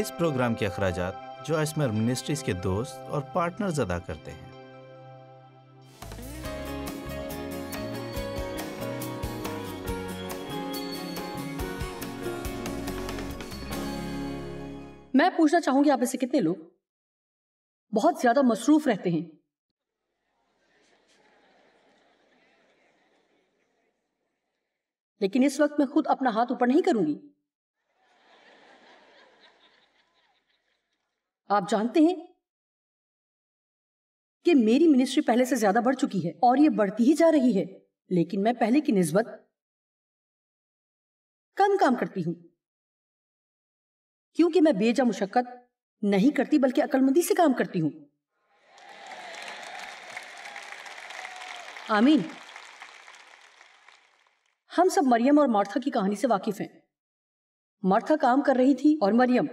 اس programme کے اخراجات جو اسمر منسٹریز کے دوست اور پارٹنر ادا کرتے ہیں میں پوچھنا چاہوں گی آپ سے کتنے لوگ بہت زیادہ مصروف رہتے ہیں لیکن اس وقت میں خود اپنا ہاتھ اوپر نہیں کروں گی آپ جانتے ہیں کہ میری منسٹری پہلے سے زیادہ بڑھ چکی ہے اور یہ بڑھتی ہی جا رہی ہے لیکن میں پہلے کی نسبت کم کام کرتی ہوں کیونکہ میں بے جا مشقت نہیں کرتی بلکہ عقل مندی سے کام کرتی ہوں آمین ہم سب مریم اور مارتھا کی کہانی سے واقف ہیں مارتھا کام کر رہی تھی اور مریم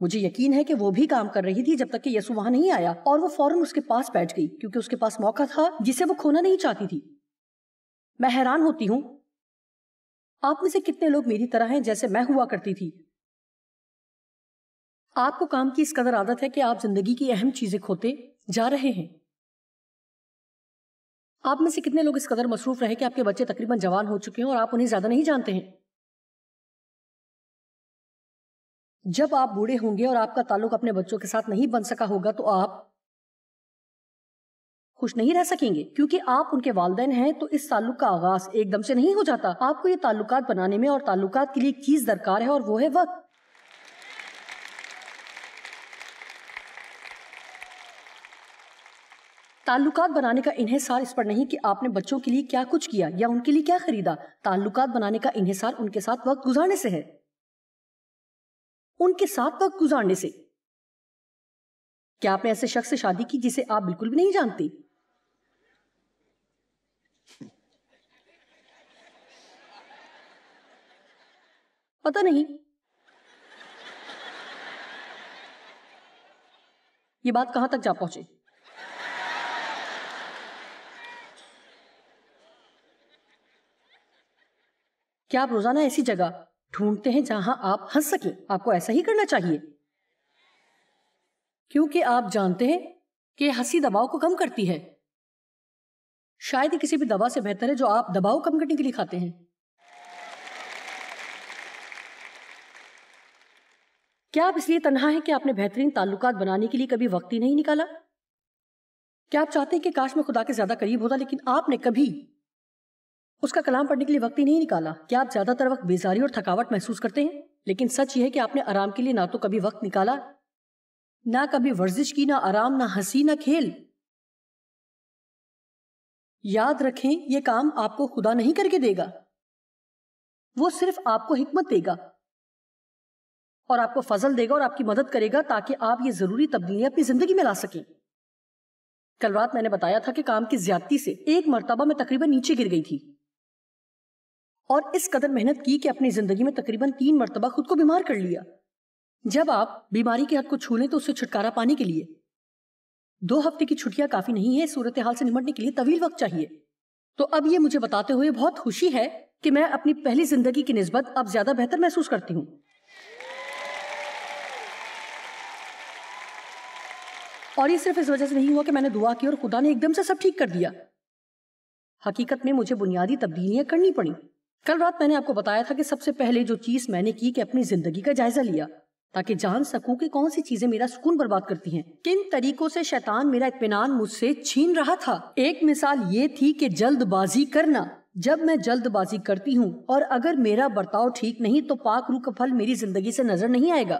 مجھے یقین ہے کہ وہ بھی کام کر رہی تھی جب تک کہ یسو وہاں نہیں آیا اور وہ فوراً اس کے پاس بیٹھ گئی کیونکہ اس کے پاس موقع تھا جسے وہ کھونا نہیں چاہتی تھی میں حیران ہوتی ہوں آپ میں سے کتنے لوگ میری طرح ہیں جیسے میں ہوا کرتی تھی آپ کو کام کی اس قدر عادت ہے کہ آپ زندگی کی اہم چیزیں کھوتے جا رہے ہیں آپ میں سے کتنے لوگ اس قدر مصروف رہے کہ آپ کے بچے تقریباً جوان ہو چکے ہیں اور آپ انہیں زیادہ نہیں جانتے ہیں جب آپ بوڑھے ہوں گے اور آپ کا تعلق اپنے بچوں کے ساتھ نہیں بن سکا ہوگا تو آپ خوش نہیں رہ سکیں گے کیونکہ آپ ان کے والدین ہیں تو اس تعلق کا آغاز ایک دم سے نہیں ہو جاتا آپ کو یہ تعلقات بنانے میں اور تعلقات کے لیے ایک چیز درکار ہے اور وہ ہے وقت تعلقات بنانے کا انحصار اس پر نہیں کہ آپ نے بچوں کے لیے کیا کچھ کیا یا ان کے لیے کیا خریدا تعلقات بنانے کا انحصار ان کے ساتھ وقت گزارنے سے ہے ان کے ساتھ وقت گزارنے سے کیا آپ نے ایسے شخص سے شادی کی جسے آپ بالکل بھی نہیں جانتے پتہ نہیں یہ بات کہاں تک جا پہنچے کیا آپ روزانہ ایسی جگہ ڈھونڈتے ہیں جہاں آپ ہنس سکیں آپ کو ایسا ہی کرنا چاہیے کیونکہ آپ جانتے ہیں کہ ہنسی دباؤ کو کم کرتی ہے شاید ہی کسی بھی دوا سے بہتر ہے جو آپ دباؤ کم کرنے کے لیے کھاتے ہیں کیا آپ اس لیے تنہا ہے کہ آپ نے بہترین تعلقات بنانے کے لیے کبھی وقت ہی نہیں نکالا کیا آپ چاہتے ہیں کہ کاش میں خدا کے زیادہ قریب ہوتا لیکن آپ نے کبھی اس کا کلام پڑھنے کے لیے وقت ہی نہیں نکالا کیا آپ زیادہ تر وقت بیزاری اور تھکاوٹ محسوس کرتے ہیں لیکن سچ یہ ہے کہ آپ نے آرام کے لیے نہ تو کبھی وقت نکالا نہ کبھی ورزش کی نہ آرام نہ ہنسی نہ کھیل یاد رکھیں یہ کام آپ کو خدا نہیں کر کے دے گا وہ صرف آپ کو حکمت دے گا اور آپ کو فضل دے گا اور آپ کی مدد کرے گا تاکہ آپ یہ ضروری تبدیلیاں اپنی زندگی میں لا سکیں کل رات میں نے بتایا تھا کہ کام کی زیادتی سے ایک مرتبہ میں تقریباً نیچے گر گئی تھی اور اس قدر محنت کی کہ اپنی زندگی میں تقریباً تین مرتبہ خود کو بیمار کر لیا جب آپ بیماری کے حد کو چھو لیں تو اس سے چھٹکارا پانے کے لیے دو ہفتے کی چھٹیاں کافی نہیں ہے صورتحال سے نمٹنے کے لیے طویل وقت چاہیے تو اب یہ مجھے بتاتے ہوئے بہت خوشی ہے کہ میں اپنی پہلی زندگی کی نسبت اب زیادہ بہتر محسوس کرتی ہوں اور یہ صرف اس وجہ سے نہیں ہوا کہ میں نے دعا کی اور خدا نے ایک دم سے سب ٹھیک کر دیا حقیقت میں مجھے بنیادی تبدیلیاں کرنی پڑیں کل رات میں نے آپ کو بتایا تھا کہ سب سے پہلے جو چیز میں نے کی کہ اپنی زندگی کا جائزہ لیا تاکہ جان سکوں کہ کون سی چیزیں میرا سکون برباد کرتی ہیں کن طریقوں سے شیطان میرا اطمینان تھا ایک مثال یہ تھی کہ جلد بازی کرنا جب میں جلد بازی کرتی ہوں اور اگر میرا برتاؤ ٹھیک نہیں تو پاک روح کا پھل میری زندگی سے نظر نہیں آئے گا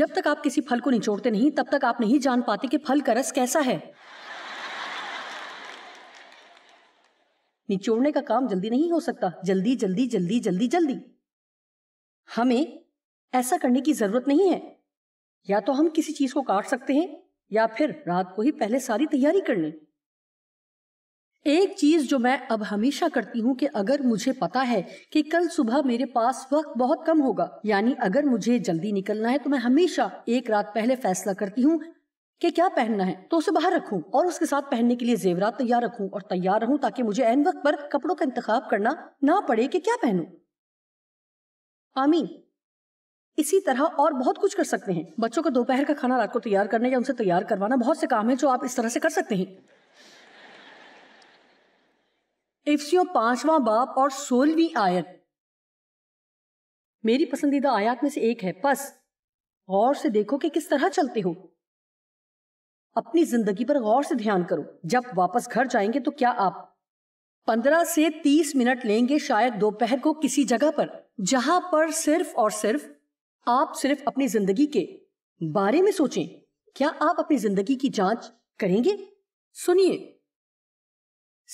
جب تک آپ کسی پھل کو نچوڑتے نہیں تب تک آپ نہیں جان پاتے کہ پھل کا رس کیسا ہے نچوڑنے کا کام جلدی نہیں ہو سکتا جلدی جلدی جلدی جلدی جلدی ہمیں ایسا کرنے کی ضرورت نہیں ہے یا تو ہم کسی چیز کو کاٹ سکتے ہیں یا پھر رات کو ہی پہلے ساری تیاری کر لیں ایک چیز جو میں اب ہمیشہ کرتی ہوں کہ اگر مجھے پتا ہے کہ کل صبح میرے پاس وقت بہت کم ہوگا یعنی اگر مجھے جلدی نکلنا ہے تو میں ہمیشہ ایک رات پہلے فیصلہ کرتی ہوں کہ کیا پہننا ہے تو اسے باہر رکھوں اور اس کے ساتھ پہننے کے لیے زیورات تیار رکھوں اور تیار رہوں تاکہ مجھے این وقت پر کپڑوں کا انتخاب کرنا نہ پڑے کہ کیا پہنوں آمین اسی طرح اور بہت کچھ کر سکتے ہیں بچوں کا دوپہر کا کھانا رات کو تیار کرنا یا ان سے تیار کروانا بہت سے کام ہیں جو آپ اس طرح سے کر سکتے ہیں پانچواں باپ اور سولوی آیت میری پسندیدہ آیات میں سے ایک ہے پس غور سے دیکھو کہ کس طرح چلتے ہو اپنی زندگی پر غور سے دھیان کرو جب واپس گھر جائیں گے تو کیا آپ پندرہ سے تیس منٹ لیں گے شاید دوپہر کو کسی جگہ پر جہاں پر صرف اور صرف آپ صرف اپنی زندگی کے بارے میں سوچیں کیا آپ اپنی زندگی کی جانچ کریں گے سنیے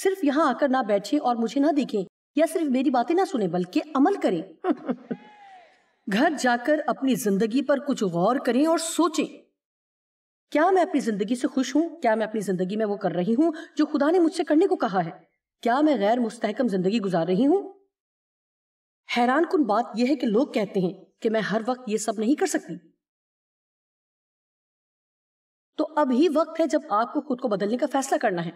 صرف یہاں آ کر نہ بیٹھیں اور مجھے نہ دیکھیں یا صرف میری باتیں نہ سنیں بلکہ عمل کریں گھر جا کر اپنی زندگی پر کچھ غور کریں اور سوچیں کیا میں اپنی زندگی سے خوش ہوں کیا میں اپنی زندگی میں وہ کر رہی ہوں جو خدا نے مجھ سے کرنے کو کہا ہے کیا میں غیر مستحکم زندگی گزار رہی ہوں حیران کن بات یہ ہے کہ لوگ کہتے ہیں کہ میں ہر وقت یہ سب نہیں کر سکتی تو اب ہی وقت ہے جب آپ کو خود کو بدلنے کا فیصلہ کرنا ہے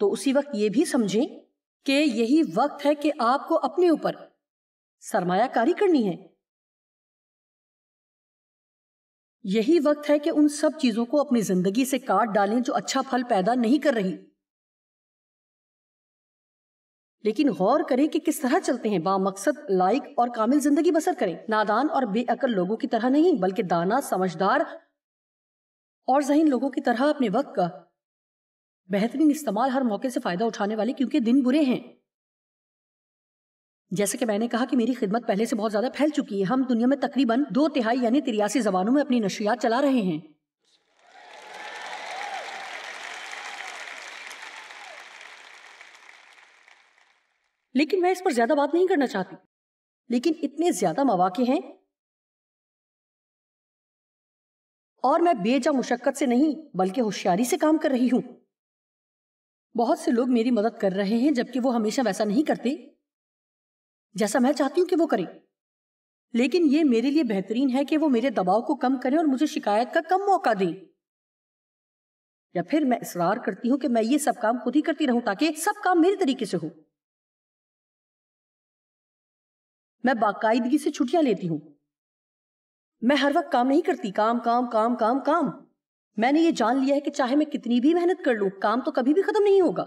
تو اسی وقت یہ بھی سمجھیں کہ یہی وقت ہے کہ آپ کو اپنے اوپر سرمایہ کاری کرنی ہے یہی وقت ہے کہ ان سب چیزوں کو اپنی زندگی سے کاٹ ڈالیں جو اچھا پھل پیدا نہیں کر رہی لیکن غور کریں کہ کس طرح چلتے ہیں با مقصد لائک اور کامل زندگی بسر کریں نادان اور بے اکر لوگوں کی طرح نہیں بلکہ دانا سمجھدار اور ذہن لوگوں کی طرح اپنے وقت کا بہترین استعمال ہر موقع سے فائدہ اٹھانے والے کیونکہ دن برے ہیں جیسے کہ میں نے کہا کہ میری خدمت پہلے سے بہت زیادہ پھیل چکی ہے ہم دنیا میں تقریباً دو تہائی یعنی تریاسی زبانوں میں اپنی نشریات چلا رہے ہیں لیکن میں اس پر زیادہ بات نہیں کرنا چاہتی لیکن اتنے زیادہ مواقع ہیں اور میں بے جا مشقت سے نہیں بلکہ ہوشیاری سے کام کر رہی ہوں بہت سے لوگ میری مدد کر رہے ہیں جبکہ وہ ہمیشہ ویسا نہیں کرتے جیسا میں چاہتی ہوں کہ وہ کریں لیکن یہ میرے لیے بہترین ہے کہ وہ میرے دباؤ کو کم کرے اور مجھے شکایت کا کم موقع دیں یا پھر میں اصرار کرتی ہوں کہ میں یہ سب کام خود ہی کرتی رہوں تاکہ سب کام میرے طریقے سے ہو میں باقاعدگی سے چھٹیاں لیتی ہوں میں ہر وقت کام نہیں کرتی کام کام کام کام کام میں نے یہ جان لیا ہے کہ چاہے میں کتنی بھی محنت کر لوں کام تو کبھی بھی ختم نہیں ہوگا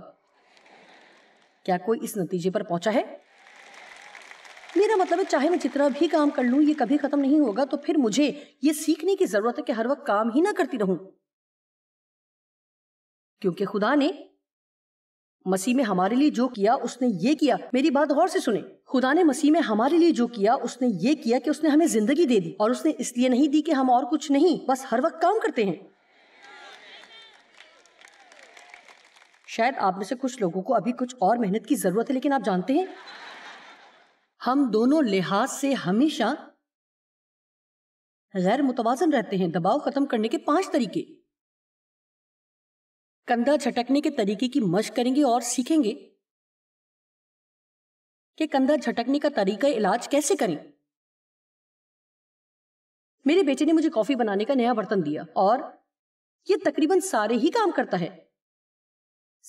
کیا کوئی اس نتیجے پر پہنچا ہے میرا مطلب ہے چاہے میں جتنا بھی کام کر لوں یہ کبھی ختم نہیں ہوگا تو پھر مجھے یہ سیکھنے کی ضرورت ہے کہ ہر وقت کام ہی نہ کرتی رہوں کیونکہ خدا نے مسیح میں ہمارے لیے جو کیا اس نے یہ کیا میری بات غور سے سنیں خدا نے مسیح میں ہمارے لیے جو کیا اس نے یہ کیا کہ اس نے ہمیں زندگی دے دی اور اس نے اس لیے نہیں دی کہ ہم اور کچھ نہیں بس ہر وقت کام کرتے ہیں شاید آپ میں سے کچھ لوگوں کو ابھی کچھ اور محنت کی ضرورت ہے لیکن آپ جانتے ہیں ہم دونوں لحاظ سے ہمیشہ غیر متوازن رہتے ہیں دباؤ ختم کرنے کے پانچ طریقے کندھا جھٹکنے کے طریقے کی مشق کریں گے اور سیکھیں گے کہ کندھا جھٹکنے کا طریقہ علاج کیسے کریں میرے بیٹے نے مجھے کافی بنانے کا نیا برتن دیا اور یہ تقریباً سارے ہی کام کرتا ہے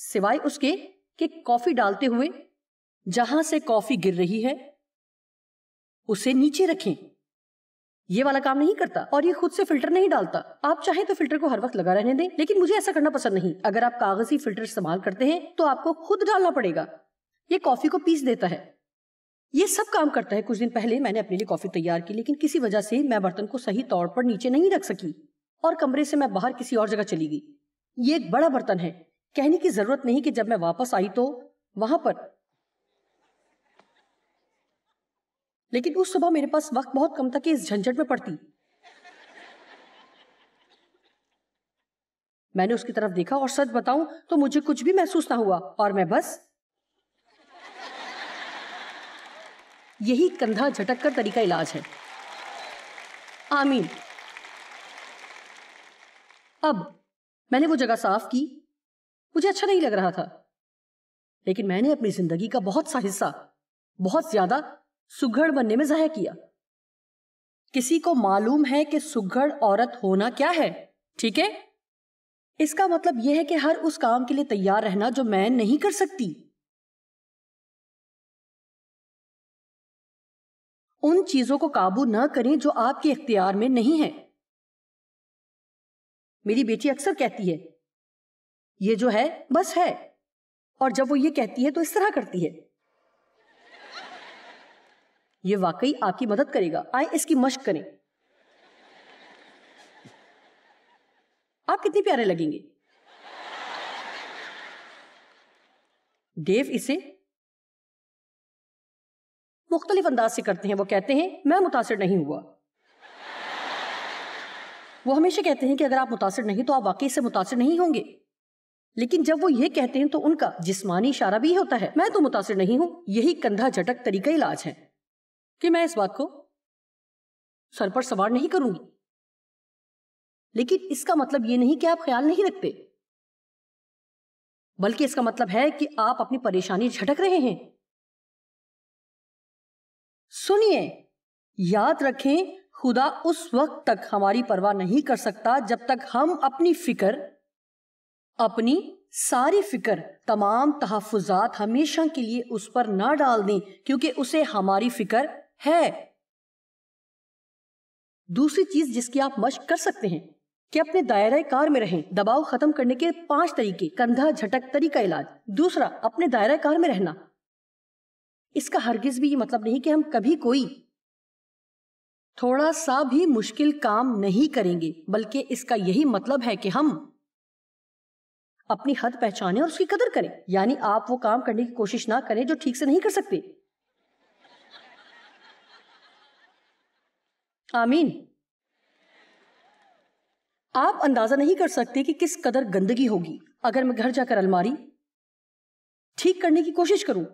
سوائے اس کے کہ کافی ڈالتے ہوئے جہاں سے کافی گر رہی ہے اسے نیچے رکھیں یہ والا کام نہیں کرتا اور یہ خود سے فلٹر نہیں ڈالتا آپ چاہیں تو فلٹر کو ہر وقت لگا رہنے دیں لیکن مجھے ایسا کرنا پسند نہیں اگر آپ کاغذی فلٹر استعمال کرتے ہیں تو آپ کو خود ڈالنا پڑے گا یہ کافی کو پیس دیتا ہے یہ سب کام کرتا ہے کچھ دن پہلے میں نے اپنے لیے کافی تیار کی لیکن کسی وجہ سے میں برتن کو صحیح طور پر نیچے نہیں رکھ سکی اور کمرے سے میں باہر کسی اور جگہ چلی گئی یہ ایک بڑا برتن ہے کہنے کی ضرورت نہیں کہ جب میں واپس آئی تو وہاں پر لیکن اس صبح میرے پاس وقت بہت کم تھا کہ اس جھنجھٹ میں پڑتی میں نے اس کی طرف دیکھا اور سچ بتاؤں تو مجھے کچھ بھی محسوس نہ ہوا اور میں بس یہی کندھا جھٹک کر طریقہ علاج ہے آمین اب میں نے وہ جگہ صاف کی مجھے اچھا نہیں لگ رہا تھا لیکن میں نے اپنی زندگی کا بہت سا حصہ بہت زیادہ سگھڑ بننے میں ضائع کیا کسی کو معلوم ہے کہ سگھڑ عورت ہونا کیا ہے ٹھیک ہے اس کا مطلب یہ ہے کہ ہر اس کام کے لیے تیار رہنا جو میں نہیں کر سکتی ان چیزوں کو قابو نہ کریں جو آپ کے اختیار میں نہیں ہے میری بیٹی اکثر کہتی ہے یہ جو ہے بس ہے اور جب وہ یہ کہتی ہے تو اس طرح کرتی ہے یہ واقعی آپ کی مدد کرے گا آئیں اس کی مشق کریں آپ کتنے پیارے لگیں گے ڈیو اسے مختلف انداز سے کرتے ہیں وہ کہتے ہیں میں متاثر نہیں ہوا وہ ہمیشہ کہتے ہیں کہ اگر آپ متاثر نہیں تو آپ واقعی سے متاثر نہیں ہوں گے لیکن جب وہ یہ کہتے ہیں تو ان کا جسمانی اشارہ بھی ہوتا ہے میں تو متاثر نہیں ہوں یہی کندھا جھٹک طریقہ علاج ہے کہ میں اس بات کو سر پر سوار نہیں کروں گی لیکن اس کا مطلب یہ نہیں کہ آپ خیال نہیں رکھتے بلکہ اس کا مطلب ہے کہ آپ اپنی پریشانی جھٹک رہے ہیں سنیے یاد رکھیں خدا اس وقت تک ہماری پرواہ نہیں کر سکتا جب تک ہم اپنی فکر اپنی ساری فکر تمام تحفظات ہمیشہ کے لیے اس پر نہ ڈال دیں کیونکہ اسے ہماری فکر ہے دوسری چیز جس کی آپ مشق کر سکتے ہیں کہ اپنے دائرہ کار میں رہیں دباؤ ختم کرنے کے پانچ طریقے کندھا جھٹک طریقہ علاج دوسرا اپنے دائرہ کار میں رہنا اس کا ہرگز بھی یہ مطلب نہیں کہ ہم کبھی کوئی تھوڑا سا بھی مشکل کام نہیں کریں گے بلکہ اس کا یہی مطلب ہے کہ ہم اپنی حد پہچانے اس کی قدر کریں یعنی آپ وہ کام کرنے کی کوشش نہ کریں جو ٹھیک سے نہیں کر سکتے آمین آپ اندازہ نہیں کر سکتے کہ کس قدر گندگی ہوگی اگر میں گھر جا کر الماری ٹھیک کرنے کی کوشش کروں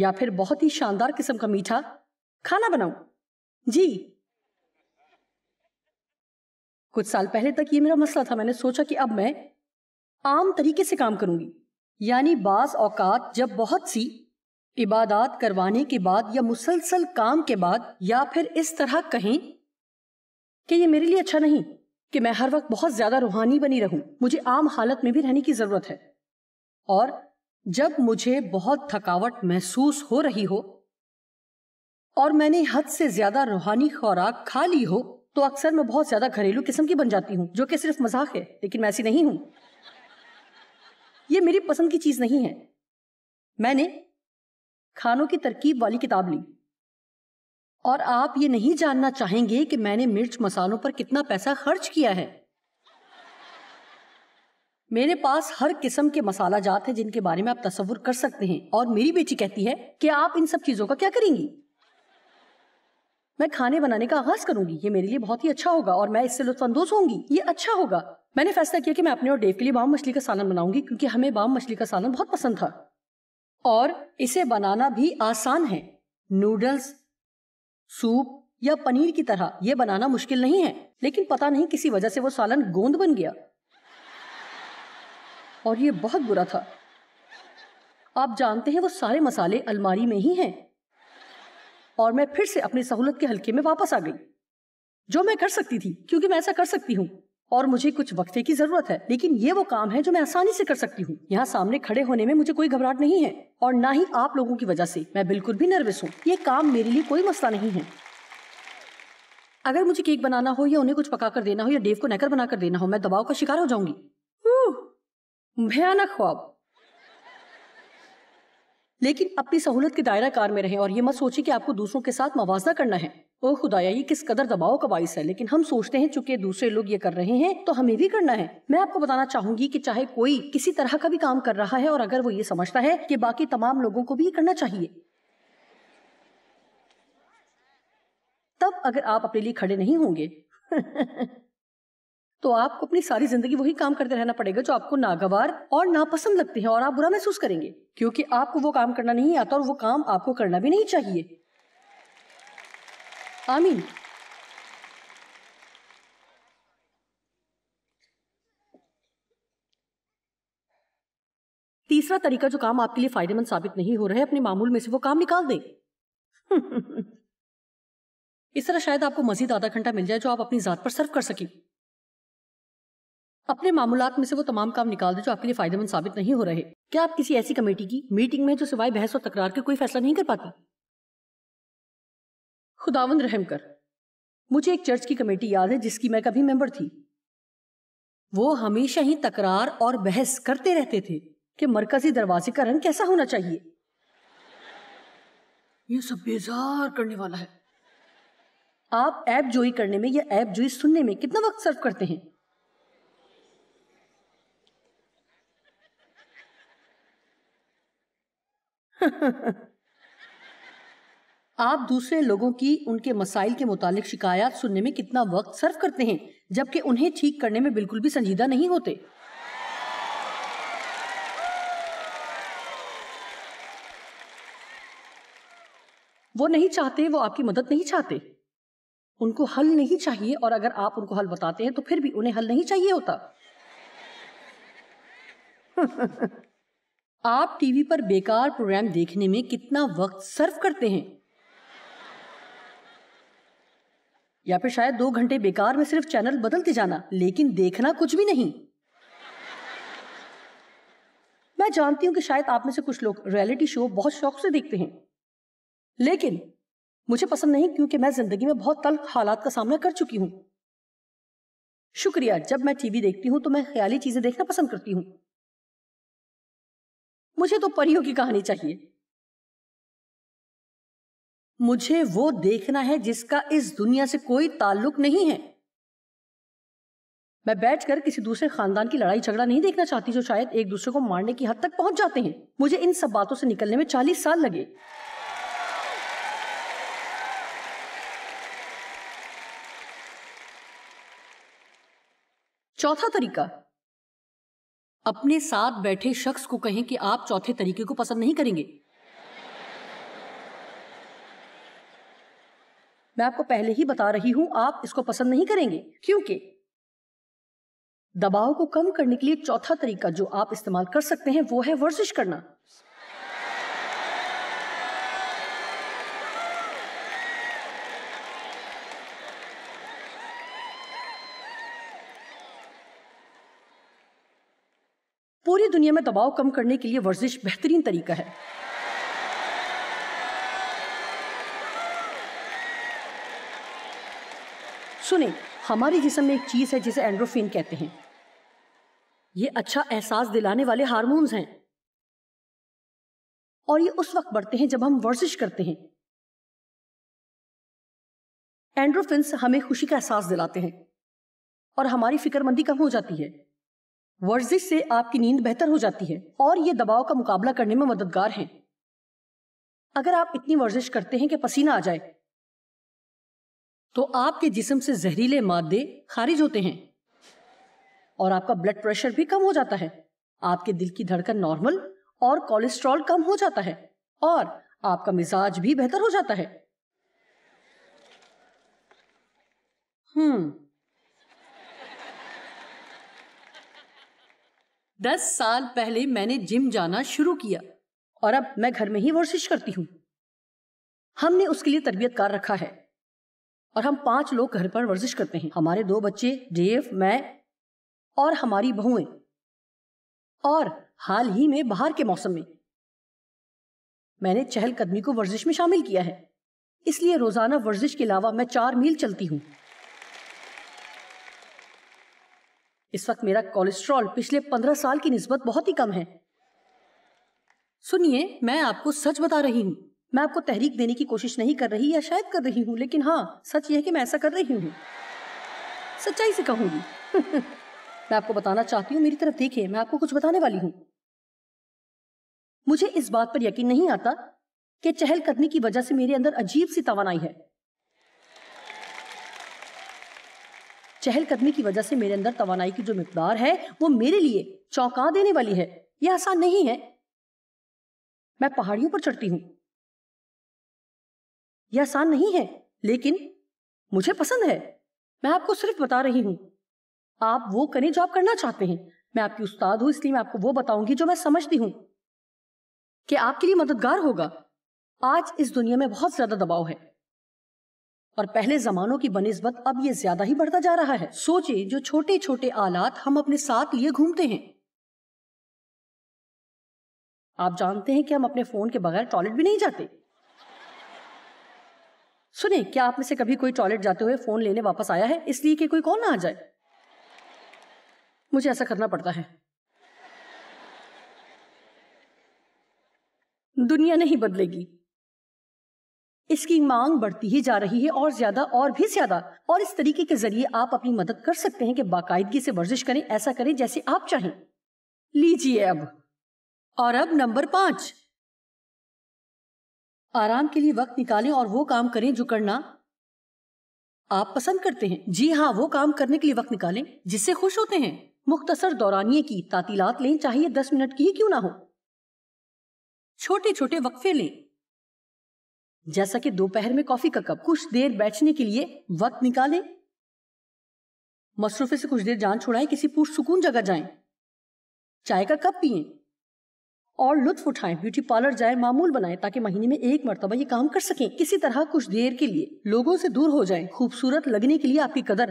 یا پھر بہت ہی شاندار قسم کا میٹھا کھانا بناؤں جی کچھ سال پہلے تک یہ میرا مسئلہ تھا میں نے سوچا کہ اب میں عام طریقے سے کام کروں گی یعنی بعض اوقات جب بہت سی عبادات کروانے کے بعد یا مسلسل کام کے بعد یا پھر اس طرح کہیں کہ یہ میرے لیے اچھا نہیں کہ میں ہر وقت بہت زیادہ روحانی بنی رہوں مجھے عام حالت میں بھی رہنے کی ضرورت ہے اور جب مجھے بہت تھکاوٹ محسوس ہو رہی ہو اور میں نے حد سے زیادہ روحانی خوراک کھا لی ہو تو اکثر میں بہت زیادہ گھریلو قسم کی بن جاتی ہوں جو کہ صرف مذاق ہے لیکن میں ایسی نہیں ہوں یہ میری پسند کی چیز نہیں ہے میں نے کھانوں کی ترکیب والی کتاب لی اور آپ یہ نہیں جاننا چاہیں گے کہ میں نے مرچ مسالوں پر کتنا پیسہ خرچ کیا ہے میرے پاس ہر قسم کے مسالہ جات ہیں جن کے بارے میں آپ تصور کر سکتے ہیں اور میری بیٹی کہتی ہے کہ آپ ان سب چیزوں کا کیا کریں گی میں کھانے بنانے کا آغاز کروں گی یہ میرے لیے بہت ہی اچھا ہوگا اور میں اس سے لطف اندوز ہوں گی یہ اچھا ہوگا میں نے فیصلہ کیا کہ میں اپنے اور ڈیو کے لیے بام مچھلی کا سالن بناؤں گی کیونکہ ہمیں بام مچھلی کا سالن بہت پسند تھا اور اسے بنانا بھی آسان ہے نوڈلز سوپ یا پنیر کی طرح یہ بنانا مشکل نہیں ہے لیکن پتا نہیں کسی وجہ سے وہ سالن گوند بن گیا اور یہ بہت برا تھا آپ جانتے ہیں وہ سارے مسالے الماری میں ہی ہیں اور میں پھر سے اپنی سہولت کے حلقے میں واپس آ گئی جو میں کر سکتی تھی کیونکہ میں ایسا کر سکتی ہوں اور مجھے کچھ وقفے کی ضرورت ہے ہے لیکن یہ وہ کام جو میں میں آسانی سے کر سکتی ہوں یہاں سامنے کھڑے ہونے مجھے کوئی گھبراہٹ نہیں ہے اور نہ ہی آپ لوگوں کی وجہ سے میں بالکل بھی نروس ہوں یہ کام میرے لیے کوئی مسئلہ نہیں ہے اگر مجھے کیک بنانا ہو یا انہیں کچھ پکا کر دینا ہو یا ڈیو کو نیکر بنا کر دینا ہو میں دباؤ کا شکار ہو جاؤں گی بھیانک خواب لیکن اپنی سہولت کے دائرہ کار میں رہیں اور یہ مت سوچیں کہ آپ کو دوسروں کے ساتھ موازنہ کرنا ہے او خدایا یہ کس قدر دباؤ کا باعث ہے لیکن ہم سوچتے ہیں چونکہ دوسرے لوگ یہ کر رہے ہیں تو ہمیں بھی کرنا ہے میں آپ کو بتانا چاہوں گی کہ چاہے کوئی کسی طرح کا بھی کام کر رہا ہے اور اگر وہ یہ سمجھتا ہے کہ باقی تمام لوگوں کو بھی یہ کرنا چاہیے تب اگر آپ اپنے لیے کھڑے نہیں ہوں گے تو آپ کو اپنی ساری زندگی وہی کام کرتے رہنا پڑے گا جو آپ کو ناگوار اور ناپسند لگتے ہیں اور آپ برا محسوس کریں گے کیونکہ آپ کو وہ کام کرنا نہیں آتا اور وہ کام آپ کو کرنا بھی نہیں چاہیے آمین تیسرا طریقہ جو کام آپ کے لیے فائدہ مند ثابت نہیں ہو رہا ہے اپنے معمول میں سے وہ کام نکال دیں اس طرح شاید آپ کو مزید آدھا گھنٹہ مل جائے جو آپ اپنی ذات پر صرف کر سکیں اپنے معاملات میں سے وہ تمام کام نکال دے جو آپ کے لیے فائدہ مند ثابت نہیں ہو رہے کیا آپ کسی ایسی کمیٹی کی میٹنگ میں جو سوائے بحث اور تکرار کے کوئی فیصلہ نہیں کر پاتی خداوند رحم کر مجھے ایک چرچ کی کمیٹی یاد ہے جس کی میں کبھی ممبر تھی وہ ہمیشہ ہی تکرار اور بحث کرتے رہتے تھے کہ مرکزی دروازے کا رنگ کیسا ہونا چاہیے یہ سب بیزار کرنے والا ہے آپ ایپ جوئی کرنے میں یا ایپ جوئی سننے میں کتنا وقت صرف کرتے ہیں آپ دوسرے لوگوں کی ان کے مسائل کے متعلق شکایات سننے میں کتنا وقت صرف کرتے ہیں جبکہ انہیں ٹھیک کرنے میں بالکل بھی سنجیدہ نہیں ہوتے وہ نہیں چاہتے وہ آپ کی مدد نہیں چاہتے ان کو حل نہیں چاہیے اور اگر آپ ان کو حل بتاتے ہیں تو پھر بھی انہیں حل نہیں چاہیے ہوتا آپ ٹی وی پر بیکار پروگرام دیکھنے میں کتنا وقت صرف کرتے ہیں یا پھر شاید دو گھنٹے بیکار میں صرف چینل بدلتے جانا لیکن دیکھنا کچھ بھی نہیں میں جانتی ہوں کہ شاید آپ میں سے کچھ لوگ ریئلٹی شو بہت شوق سے دیکھتے ہیں لیکن مجھے پسند نہیں کیونکہ میں زندگی میں بہت تلخ حالات کا سامنا کر چکی ہوں شکریہ جب میں ٹی وی دیکھتی ہوں تو میں خیالی چیزیں دیکھنا پسند کرتی ہوں مجھے تو پریوں کی کہانی چاہیے مجھے وہ دیکھنا ہے جس کا اس دنیا سے کوئی تعلق نہیں ہے میں بیٹھ کر کسی دوسرے خاندان کی لڑائی جھگڑا نہیں دیکھنا چاہتی جو شاید ایک دوسرے کو مارنے کی حد تک پہنچ جاتے ہیں مجھے ان سب باتوں سے نکلنے میں چالیس سال لگے چوتھا طریقہ اپنے ساتھ بیٹھے شخص کو کہیں کہ آپ چوتھے طریقے کو پسند نہیں کریں گے میں آپ کو پہلے ہی بتا رہی ہوں آپ اس کو پسند نہیں کریں گے کیونکہ دباؤ کو کم کرنے کے لیے چوتھا طریقہ جو آپ استعمال کر سکتے ہیں وہ ہے ورزش کرنا دنیا میں دباؤ کم کرنے کے لیے ورزش بہترین طریقہ ہے سنیں جسم میں ایک چیز ہے جسے اینڈروفین کہتے ہیں یہ اچھا احساس دلانے والے ہارمونز ہیں اور یہ اس وقت بڑھتے ہیں جب ہم ورزش کرتے ہیں ہمیں خوشی کا احساس دلاتے ہیں اور ہماری فکر مندی کم ہو جاتی ہے ورزش سے آپ کی نیند بہتر ہو جاتی ہے اور یہ دباؤ کا مقابلہ کرنے میں مددگار ہیں اگر آپ اتنی ورزش کرتے ہیں کہ پسینہ آ جائے تو آپ کے جسم سے زہریلے مادے خارج ہوتے ہیں اور آپ کا بلڈ پریشر بھی کم ہو جاتا ہے آپ کے دل کی دھڑکن نارمل اور کولیسٹرول کم ہو جاتا ہے اور آپ کا مزاج بھی بہتر ہو جاتا ہے ہم دس سال پہلے میں نے جم جانا شروع کیا اور اب میں گھر میں ہی ورزش کرتی ہوں ہم نے اس کے لیے تربیت کار رکھا ہے اور ہم پانچ لوگ گھر پر ورزش کرتے ہیں ہمارے دو بچے ڈیو میں اور ہماری بہویں اور حال ہی میں باہر کے موسم میں میں نے چہل قدمی کو ورزش میں شامل کیا ہے اس لیے روزانہ ورزش کے علاوہ میں چار میل چلتی ہوں اس وقت میرا کولیسٹرول پچھلے پندرہ سال کی نسبت بہت ہی کم ہے سنیے میں آپ کو سچ بتا رہی ہوں میں آپ کو تحریک دینے کی کوشش نہیں کر رہی یا شاید کر رہی ہوں لیکن ہاں سچ یہ ہے کہ میں ایسا کر رہی ہوں سچائی سے کہوں گی میں آپ کو بتانا چاہتی ہوں میری طرف دیکھیں میں آپ کو کچھ بتانے والی ہوں مجھے اس بات پر یقین نہیں آتا کہ چہل قدمی کی وجہ سے میرے اندر عجیب سی توانائی ہے چہل قدمی کی وجہ سے میرے اندر توانائی کی جو مقدار ہے وہ میرے لیے چوکا دینے والی ہے یہ آسان نہیں ہے میں پہاڑیوں پر چڑھتی ہوں یہ آسان نہیں ہے لیکن مجھے پسند ہے میں آپ کو صرف بتا رہی ہوں آپ وہ کریں جو آپ کرنا چاہتے ہیں میں آپ کی استاد ہوں اس لیے میں آپ کو وہ بتاؤں گی جو میں سمجھتی ہوں کہ آپ کے لیے مددگار ہوگا آج اس دنیا میں بہت زیادہ دباؤ ہے پہلے زمانوں کی بنسبت اب یہ زیادہ ہی بڑھتا جا رہا ہے سوچے جو چھوٹے چھوٹے آلات ہم اپنے ساتھ لیے گھومتے ہیں آپ جانتے ہیں کہ ہم اپنے فون کے بغیر ٹوائلٹ بھی نہیں جاتے سنیں کیا آپ میں سے کبھی کوئی ٹوائلٹ جاتے ہوئے فون لینے واپس آیا ہے اس لیے کہ کوئی کون نہ آ جائے مجھے ایسا کرنا پڑتا ہے دنیا نہیں بدلے گی اس کی مانگ بڑھتی ہی جا رہی ہے اور زیادہ اور بھی زیادہ اور اس طریقے کے ذریعے آپ اپنی مدد کر سکتے ہیں کہ باقاعدگی سے ورزش کریں ایسا کریں جیسے آپ چاہیں لیجئے اب اور اب نمبر پانچ آرام کے لیے وقت نکالیں اور وہ کام کریں جو کرنا آپ پسند کرتے ہیں جی ہاں وہ کام کرنے کے لیے وقت نکالیں جس سے خوش ہوتے ہیں مختصر دورانیے کی تعطیلات لیں چاہیے دس منٹ کی ہی کیوں نہ ہو چھوٹے چھوٹے وقفے لیں جیسا کہ دوپہر میں کافی کا کپ کچھ دیر بیٹھنے کے لیے وقت نکالے مصروفے سے کچھ دیر جان چھوڑائیں کسی پور سکون جگہ جائیں چائے کا کپ پئیں اور لطف اٹھائیں بیوٹی جائیں معمول بنائیں تاکہ مہینے میں ایک مرتبہ یہ کام کر سکیں کسی طرح کچھ دیر کے لیے لوگوں سے دور ہو جائیں خوبصورت لگنے کے لیے آپ کی قدر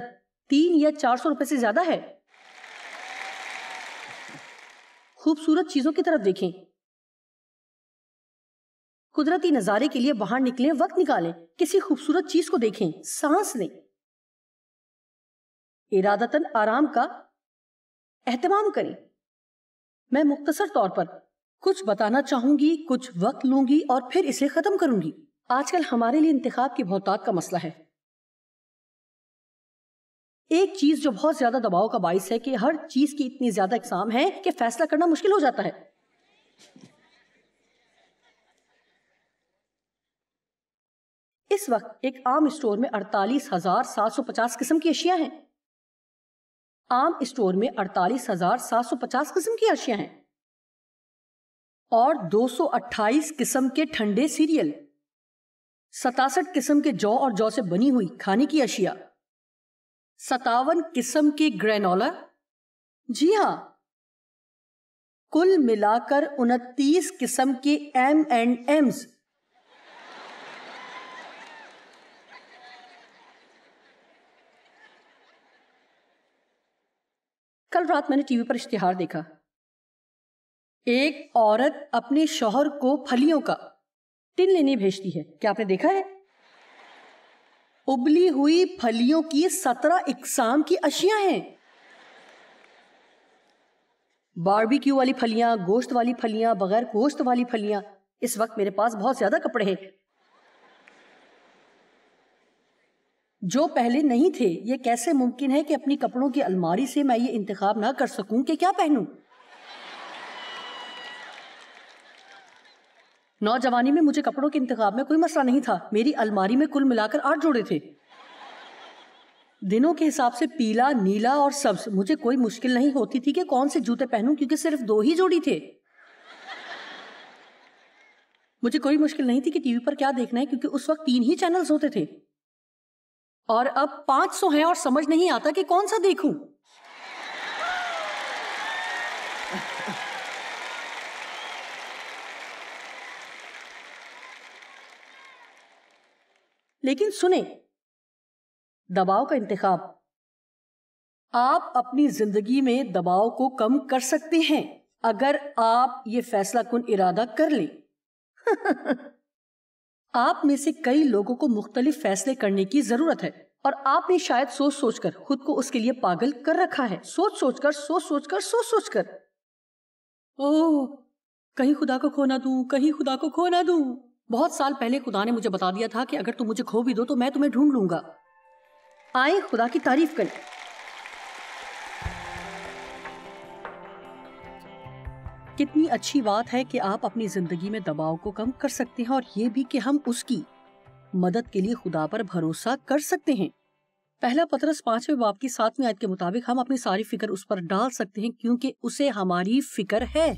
تین یا چار سو روپے سے زیادہ ہے خوبصورت چیزوں کی طرف دیکھیں قدرتی نظارے کے لیے باہر نکلیں وقت نکالیں کسی خوبصورت چیز کو دیکھیں سانس لیں ارادتاً آرام کا کریں میں مختصر طور پر کچھ بتانا چاہوں گی کچھ وقت لوں گی اور پھر اسے ختم کروں گی آج کل ہمارے لیے انتخاب کی بہتات کا مسئلہ ہے ایک چیز جو بہت زیادہ دباؤ کا باعث ہے کہ ہر چیز کی اتنی زیادہ اقسام ہے کہ فیصلہ کرنا مشکل ہو جاتا ہے اس وقت ایک عام اسٹور میں اڑتالیس ہزار سات سو پچاس قسم کی اشیاء ہیں عام اسٹور میں اڑتالیس ہزار سات سو پچاس قسم کی اشیاء ہیں اور دو سو اٹھائیس قسم کے ٹھنڈے سیریل ستاسٹھ قسم کے جو اور جو سے بنی ہوئی کھانے کی اشیاء ستاون قسم کے گرینولا جی ہاں کل ملا کر انتیس قسم کے ایم اینڈ ایمز کل رات میں نے ٹی وی پر اشتہار دیکھا ایک عورت اپنے شوہر کو پھلیوں کا لینے بھیجتی ہے کیا آپ نے دیکھا ہے ابلی ہوئی پھلیوں کی سترہ اقسام کی اشیاء ہیں باربیکیو والی پھلیاں گوشت والی پھلیاں بغیر گوشت والی پھلیاں اس وقت میرے پاس بہت زیادہ کپڑے ہیں جو پہلے نہیں تھے یہ کیسے ممکن ہے کہ اپنی کپڑوں کی الماری سے میں یہ انتخاب نہ کر سکوں کہ کیا پہنوں نوجوانی میں مجھے کپڑوں کے انتخاب میں کوئی مسئلہ نہیں تھا میری الماری میں کل ملا کر آٹھ جوڑے تھے دنوں کے حساب سے پیلا نیلا اور سبز مجھے کوئی مشکل نہیں ہوتی تھی کہ کون سے جوتے پہنوں کیونکہ صرف دو ہی جوڑی تھے مجھے کوئی مشکل نہیں تھی کہ ٹی وی پر کیا دیکھنا ہے کیونکہ اس وقت تین ہی چینلز ہوتے تھے اور اب پانچ سو ہیں اور سمجھ نہیں آتا کہ کون سا دیکھوں لیکن سنیں دباؤ کا انتخاب آپ اپنی زندگی میں دباؤ کو کم کر سکتے ہیں اگر آپ یہ فیصلہ کن ارادہ کر لیں آپ میں سے کئی لوگوں کو مختلف فیصلے کرنے کی ضرورت ہے اور آپ نے شاید سوچ سوچ کر خود کو اس کے لیے پاگل کر رکھا ہے سوچ سوچ کر سوچ سوچ کر سوچ سوچ کر او کہیں خدا کو کھو نہ دوں خدا کھو نہ دوں بہت سال پہلے خدا نے مجھے بتا دیا تھا کہ اگر تم مجھے کھو بھی دو تو میں تمہیں ڈھونڈ لوں گا آئے خدا کی تعریف کریں کتنی اچھی بات ہے کہ آپ اپنی زندگی میں دباؤ کو کم کر سکتے ہیں اور یہ بھی کہ ہم اس کی مدد کے لیے خدا پر بھروسہ کر سکتے ہیں پہلا پترس پانچویں باپ کی ساتویں آیت کے مطابق ہم اپنی ساری فکر اس پر ڈال سکتے ہیں کیونکہ اسے ہماری فکر ہے